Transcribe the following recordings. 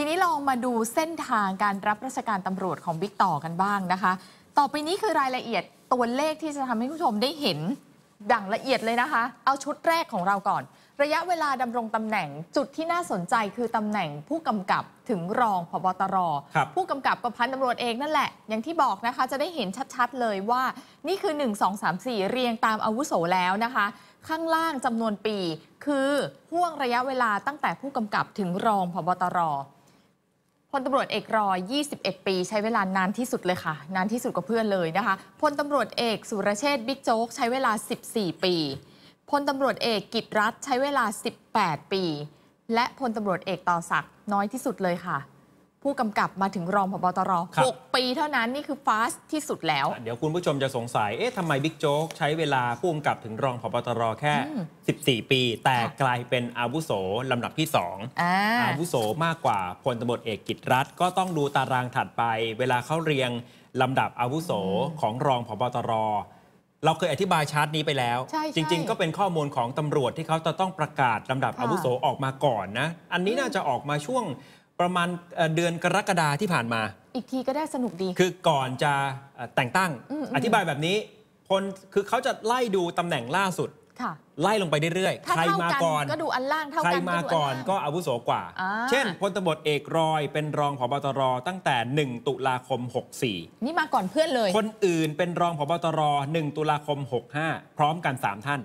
ทีนี้ลองมาดูเส้นทางการรับราชการตำรวจของบิ๊กต่อกันบ้างนะคะ ต่อไปนี้คือรายละเอียดตัวเลขที่จะทำให้ผู้ชมได้เห็นดังละเอียดเลยนะคะ เอาชุดแรกของเราก่อน ระยะเวลาดำรงตำแหน่ง จุดที่น่าสนใจคือตำแหน่ง ผู้กำกับถึงรองพบตรรผู้กำกับกับพันตำรวจเองนั่นแหละ อย่างที่บอกนะคะจะได้เห็นชัดๆเลยว่านี่คือ1 2 3 4 เรียงตามอาวุโสแล้วนะคะ ข้างล่างจำนวนปีคือห่วงระยะเวลาตั้งแต่ผู้กำกับถึงรองพบตรพลตำรวจเอกรอย21 ปี ใช้เวลานานที่สุดเลยค่ะนานที่สุดกว่าเพื่อนเลยนะคะพลตำรวจเอกสุรเชษฐ์บิ๊กโจ๊กใช้เวลา14 ปีพลตำรวจเอกกิตรัฐใช้เวลา 18 ปี และพลตำรวจเอกต่อศักดิ์น้อยที่สุดเลยค่ะผู้กำกับมาถึงรองพบตร 6 ปีเท่านั้น นี่คือฟาสที่สุดแล้ว เดี๋ยวคุณผู้ชมจะสงสัย เอ๊ะทำไมบิ๊กโจ๊กใช้เวลา ผู้กำกับถึงรองพบตร แค่ 14 ปี แต่กลายเป็นอาวุโสลำดับที่ 2องอาวุโสมากกว่าพลตบรเอกกิจรัฐ ก็ต้องดูตารางถัดไป เวลาเข้าเรียงลำดับอาวุโสของรองพบตร เราเคยอธิบายชาร์ตนี้ไปแล้วใช่จริง ๆ ก็เป็นข้อมูลของตำรวจที่เขาจะต้องประกาศลำดับอาวุโสออกมาก่อนนะ อันนี้น่าจะออกมาช่วงประมาณเดือนกรกฎาที่ผ่านมา อีกทีก็ได้สนุกดี คือก่อนจะแต่งตั้ง อธิบายแบบนี้พลคือเขาจะไล่ดูตำแหน่งล่าสุด ค่ะ ไล่ลงไปเรื่อยๆ ใครมาก่อนก็ดูอันล่างเท่ากัน ใครมาก่อนก็อาวุโสกว่า เช่นพลตบดเอกรอยเป็นรองผบตรตั้งแต่ 1 ตุลาคม 64 นี่มาก่อนเพื่อนเลย คนอื่นเป็นรองผบตร 1 ตุลาคม 65 พร้อมกัน 3 ท่าน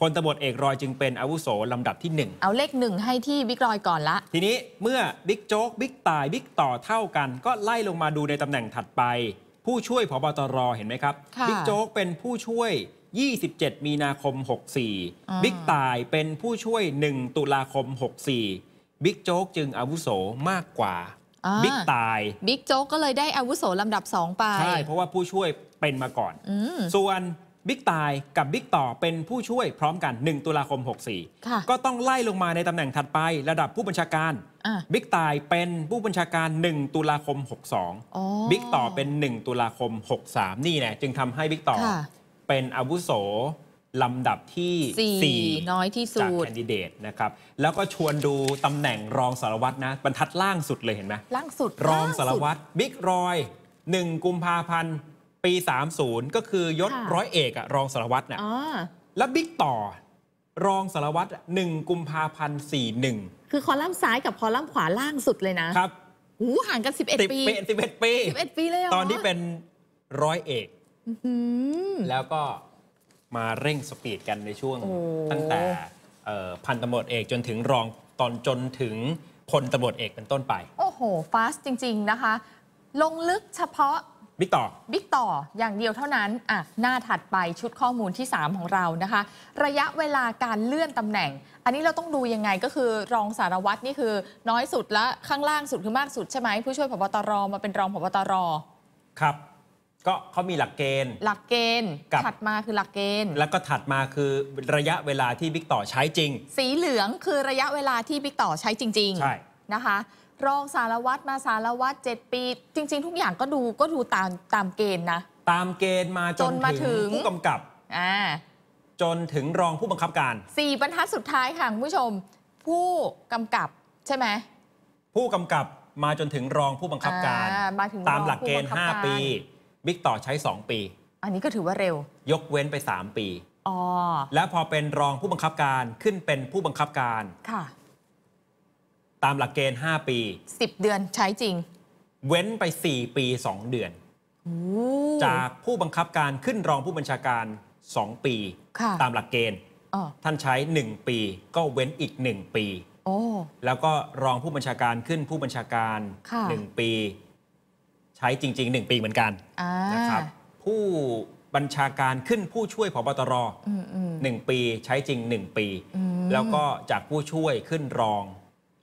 พลตบดเอกรอยจึงเป็นอาวุโสลำดับที่ 1 เอาเลขหนึ่งให้ที่บิ๊กรอยก่อนละ ทีนี้เมื่อบิ๊กโจ๊กบิ๊กตายบิ๊กต่อเท่ากัน ก็ไล่ลงมาดูในตำแหน่งถัดไป ผู้ช่วยพบตรเห็นไหมครับบิ๊กโจ๊กเป็นผู้ช่วย 27 มีนาคม 64บิ๊กตายเป็นผู้ช่วย 1 ตุลาคม 64บิ๊กโจ๊กจึงอาวุโสมากกว่าบิ๊กตายบิ๊กโจ๊กก็เลยได้อาวุโสลำดับ2ไปใช่เพราะว่าผู้ช่วยเป็นมาก่อน ส่วนบิ๊กตายกับบิ๊กต่อเป็นผู้ช่วยพร้อมกัน 1 ตุลาคม 64 ก็ต้องไล่ลงมาในตำแหน่งถัดไประดับผู้บัญชาการบิ๊กตายเป็นผู้บัญชาการ 1 ตุลาคม 62บิ๊กต่อเป็น 1 ตุลาคม 63 นี่แหละจึงทำให้บิ๊กต่อเป็นอาวุโสลำดับที่ 4 น้อยที่สุดจากแคนดิเดตนะครับแล้วก็ชวนดูตำแหน่งรองสารวัตรนะบรรทัดล่างสุดเลยเห็นไหมล่างสุดรองสารวัตรบิ๊กรอย 1 กุมภาพันธ์ปี 30 ก็คือยศร้อยเอกอะรองสารวัตรน่ะแล้วบิ๊กต่อรองสารวัตรหนึ่งกุมภาพันธ์สี่หนึ่งคือคอลัมน์ซ้ายกับคอลัมน์ขวาล่างสุดเลยนะครับหูห่างกัน 11 ปี11ปี11ปีเลยตอนที่เป็นร้อยเอก แล้วก็มาเร่งสปีดกันในช่วงตั้งแต่พันตำรวจเอกจนถึงรอง ตอนจนถึงพลตำรวจเอกเป็นต้นไป โอ้โห ฟาสจริงๆนะคะ ลงลึกเฉพาะบิ๊กต่อ บิ๊กต่อ อย่างเดียวเท่านั้น อ่ะ หน้าถัดไปชุดข้อมูลที่ 3 ของเรานะคะ ระยะเวลาการเลื่อนตำแหน่ง อันนี้เราต้องดูยังไงก็คือรองสารวัตรนี่คือน้อยสุดและข้างล่างสุดคือมากสุดใช่ไหมผู้ช่วยพบตรมาเป็นรองพบตร ครับ ก็เขามีหลักเกณฑ์ หลักเกณฑ์ถัดมาคือหลักเกณฑ์ แล้วก็ถัดมาคือระยะเวลาที่บิ๊กต่อใช้จริง สีเหลืองคือระยะเวลาที่บิ๊กต่อใช้จริงๆใช่ นะคะรองสารวัตรมาสารวัตร7ปี จริงๆ ทุกอย่างก็ดูก็ดูตามตามเกณฑ์นะตามเกณฑ์มาจจนมาถึง ผู้กำกับอ่าจนถึงรองผู้บังคับการสี่บรรทัดสุดท้ายค่ะคุณผู้ชมผู้กำกับใช่ไหมผู้กำกับมาจนถึงรองผู้บังคับการมาถึงตามหลักเกณฑ์้5ปี บิ๊กต่อใช้ 2 ปี อันนี้ก็ถือว่าเร็ว ยกเว้นไป 3 ปีอ๋อและพอเป็นรองผู้บังคับการขึ้นเป็นผู้บังคับการค่ะตามหลักเกณฑ์5ปี 10 เดือนใช้จริง เว้นไป 4 ปี 2 เดือน จากผู้บังคับการขึ้นรองผู้บัญชาการ 2 ปีตามหลักเกณฑ์ท่านใช้ 1 ปี ก็เว้นอีก 1 ปีแล้วก็รองผู้บัญชาการขึ้นผู้บัญชาการ 1 ปี ใช้จริง ๆ 1 ปีเหมือนกันนะครับผู้บัญชาการขึ้นผู้ช่วยผบตรหนึ่งปีใช้จริง 1 ปี แล้วก็จากผู้ช่วยขึ้นรอง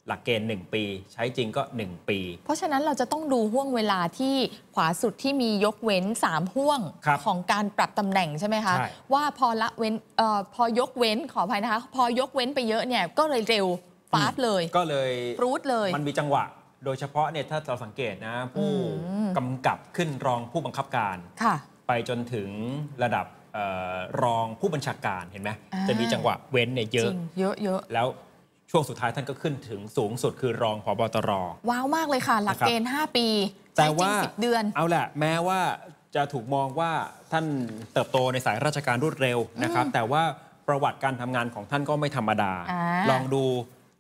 หลักเกณฑ์ 1 ปีใช้จริงก็ 1 ปี เพราะฉะนั้นเราจะต้องดูห่วงเวลาที่ขวาสุดที่มียกเว้น3ห่วง ของการปรับตำแหน่งใช่ไหมคะ ว่าพอละเว้นออพอยกเว้นขออภัยนะคะ พอยกเว้นไปเยอะเนี่ย ก็เลยเร็วฟาสเลย ก็เลยรูดเลยมันมีจังหวะ โดยเฉพาะเนี่ยถ้าเราสังเกตนะผู้กำกับขึ้นรองผู้บังคับการไปจนถึงระดับรองผู้บัญชาการเห็นไหมจะมีจังหวะเว้นเนี่ยเยอะเยอะเยอะแล้วช่วงสุดท้ายท่านก็ขึ้นถึงสูงสุดคือรองพบตรว้าวมากเลยค่ะหลักเกณฑ์ 5 ปี แต่ว่าเดือนเอาแหละแม้ว่าจะถูกมองว่าท่านเติบโตในสายราชการรวดเร็วนะครับ แต่ว่าประวัติการทำงานของท่านก็ไม่ธรรมดา ลองดู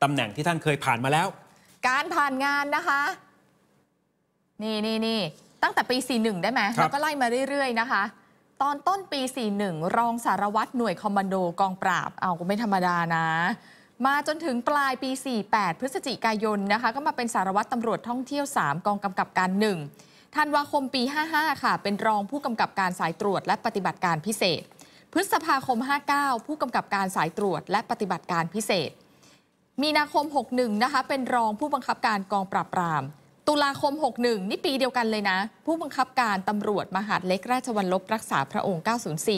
ตำแหน่งที่ท่านเคยผ่านมาแล้ว การผ่านงานนะคะ นี่นี่นี่ตั้งแต่ปี 41 ได้ไหมแล้วก็ไล่มาเรื่อย ๆนะคะ ตอนต้นปี 41 รองสารวัตรหน่วยคอมมานโดกองปราบเอาก็ไม่ธรรมดานะมาจนถึงปลายปี48พฤศจิกายนนะคะก็มาเป็นสารวัตรตำรวจท่องเที่ยว 3 กองกำกับการ 1ธันวาคมปี55ค่ะเป็นรองผู้กำกับการสายตรวจและปฏิบัติการพิเศษ พฤษภาคม 59 ผู้กำกับการสายตรวจและปฏิบัติการพิเศษ มีนาคม 61นะคะเป็นรองผู้บังคับการกองปราบปราม ตุลาคม 61นี่ปีเดียวกันเลยนะ ผู้บังคับการตำรวจมหาดเล็กราชวัลลบรักษาพระองค์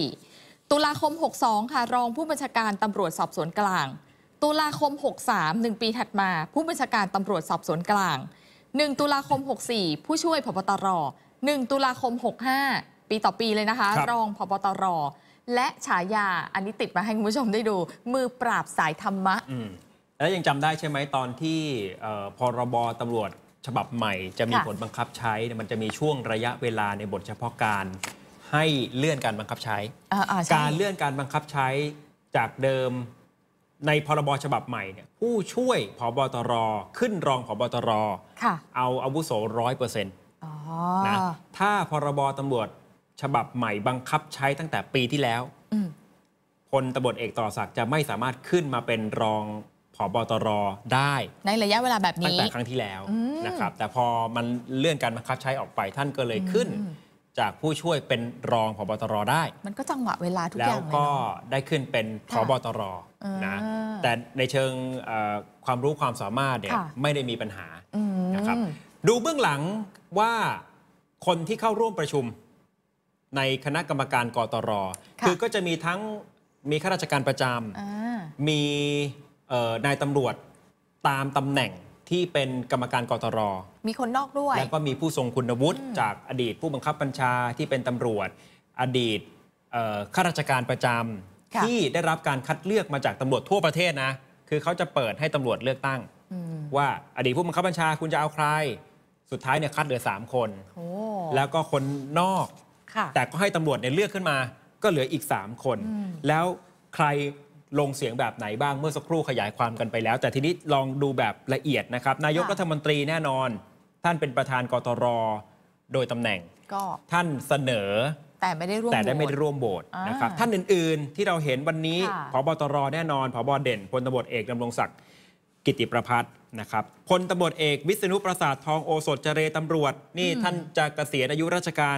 904 ตุลาคม 62ค่ะรองผู้บัญชาการตำรวจสอบสวนกลางตุลาคม 63หนึ่งปีถัดมา ผู้บัญชาการตำรวจสอบสวนกลาง 1 ตุลาคม 64 ผู้ช่วยพบตร1ตุลาคม 65 ปีต่อปีเลยนะคะ รองพบตร และฉายา อันนี้ติดมาให้คุณผู้ชมได้ดู มือปราบสายธรรมะ แล้วยังจำได้ใช่ไหมตอนที่พรบตำรวจฉบับใหม่จะมีผลบังคับใช้ มันจะมีช่วงระยะเวลาในบทเฉพาะการให้เลื่อนการบังคับใช้การเลื่อนการบังคับใช้จากเดิมในพรบฉบับใหม่เนี่ย ผู้ช่วยผบตรขึ้นรองผบตรเอาอาวุโสร้อยเปอร์เซ็นต์นะถ้าพรบตำรวจฉบับใหม่บังคับใช้ตั้งแต่ปีที่แล้วอพลตำรวจเอกต่อศักดิ์จะไม่สามารถขึ้นมาเป็นรองผบตรได้ในระยะเวลาแบบนี้ตั้งแต่ครั้งที่แล้วนะครับ แต่พอมันเลื่อนการบังคับใช้ออกไปท่านก็เลยขึ้นจากผู้ช่วยเป็นรองพบตรได้ มันก็จังหวะเวลาทุกอย่างเลยก็้วก็ได้ขึ้นเป็นพบตรนะ แต่ในเชิงความรู้ความสามารถเนี่ยไม่ได้มีปัญหานะครับ ดูเบื้องหลังว่าคนที่เข้าร่วมประชุม ในคณะกรรมการกตรคือก็จะมีทั้งมีข้าราชการประจำ มีนายตำรวจตามตำแหน่งที่เป็นกรรมการกตร มีคนนอกด้วย แล้วก็มีผู้ทรงคุณวุฒิจากอดีตผู้บังคับบัญชาที่เป็นตำรวจ อดีตข้าราชการประจำที่ได้รับการคัดเลือกมาจากตำรวจทั่วประเทศนะ คือเขาจะเปิดให้ตำรวจเลือกตั้ง ว่าอดีตผู้บังคับบัญชาคุณจะเอาใครสุดท้ายเนี่ยคัดเหลือ 3 คน แล้วก็คนนอก แต่ก็ให้ตำรวจเนี่ยเลือกขึ้นมาก็เหลืออีก 3 คน แล้วใครลงเสียงแบบไหนบ้างเมื่อสักครู่ขยายความกันไปแล้ว แต่ทีนี้ลองดูแบบละเอียดนะครับนายกรัฐมนตรีแน่นอน ท่านเป็นประธานกตรโดยตำแหน่ง ก็ท่านเสนอแต่ไม่ได้ร่วมแต่ได้ไม่ได้ร่วมโบสนะครับ ท่านอื่น ๆที่เราเห็นวันนี้พบตรแน่นอนพบเด่นพลตบดเอกดำรงศักดิ์กิติประพัฒนะครับพลตบดเอกวิษณุประสาททองโอสถเจรตำรวจ นี่ท่านจะเกษียณอายุราชการ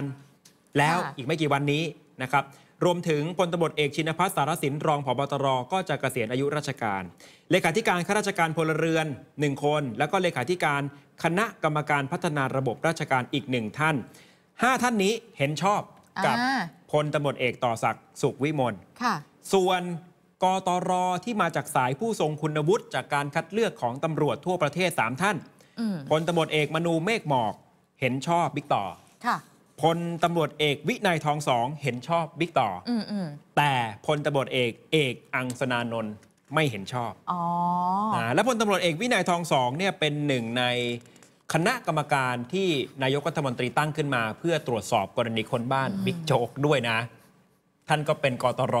แล้วอีกไม่กี่วันนี้นะครับรวมถึงพลตบเอกชินภัสสารสินรองผบตร ก็จะเกษียณอายุราชการ เลขาธิการข้าราชการพลเรือน 1 คน แล้วก็เลขาธิการคณะกรรมการพัฒนาระบบราชการอีกหนึ่งท่าน 5 ท่านนี้เห็นชอบกับพลตบเอกต่อศักดิ์สุขวิมลส่วนกตร ที่มาจากสายผู้ทรงคุณวุฒิ จากการคัดเลือกของตำรวจทั่วประเทศ 3 ท่านพลตบรเอกมนูเมฆหมอกเห็นชอบบิ๊กต่อพลตำรวจเอกวินัยทองสองเห็นชอบบิ๊กต่อแต่พลตำรวจเอกเอกอังสนานนท์ไม่เห็นชอบอนะและพลตำรวจเอกวินัยทองสองเนี่ยเป็นหนึ่งในคณะกรรมการที่นายกรัฐมนตรีตั้งขึ้นมา เพื่อตรวจสอบกรณีคนบ้านบิ๊กโจ๊กด้วยนะ ท่านก็เป็นกตร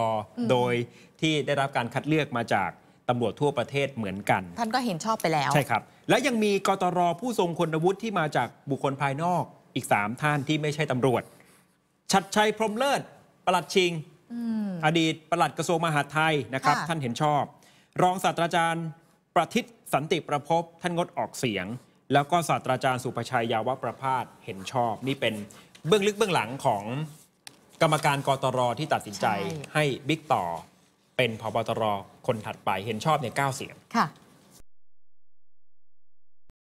โดยที่ได้รับการคัดเลือกมาจากตำรวจทั่วประเทศเหมือนกัน ท่านก็เห็นชอบไปแล้วใช่ครับ และยังมีกตรผู้ทรงคุณวุฒิที่มาจากบุคคลภายนอกอีก 3 ท่านที่ไม่ใช่ตำรวจ ชัดชัยพรมเลิศ ประหลัดชิง อดีตประหลัดกระทรวงมหาดไทยนะครับ ท่านเห็นชอบ รองศาสตราจารย์ประทิตสันติประพบ ท่านงดออกเสียง แล้วก็ศาสตราจารย์สุภชัยยาวประพาส เห็นชอบ นี่เป็นเบื้องลึกเบื้องหลังของกรรมการกตรที่ตัดสินใจใให้บิ๊กต่อ เป็นพบตรคนถัดไป เห็นชอบในเก้าเสียงค่ะ